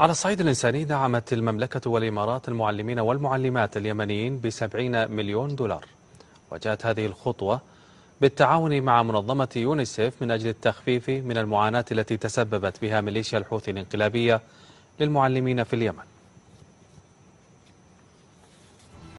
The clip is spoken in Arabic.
على الصعيد الإنساني دعمت المملكة والإمارات المعلمين والمعلمات اليمنيين بسبعين مليون دولار وجاءت هذه الخطوة بالتعاون مع منظمة يونيسف من أجل التخفيف من المعاناة التي تسببت بها ميليشيا الحوثي الانقلابية للمعلمين في اليمن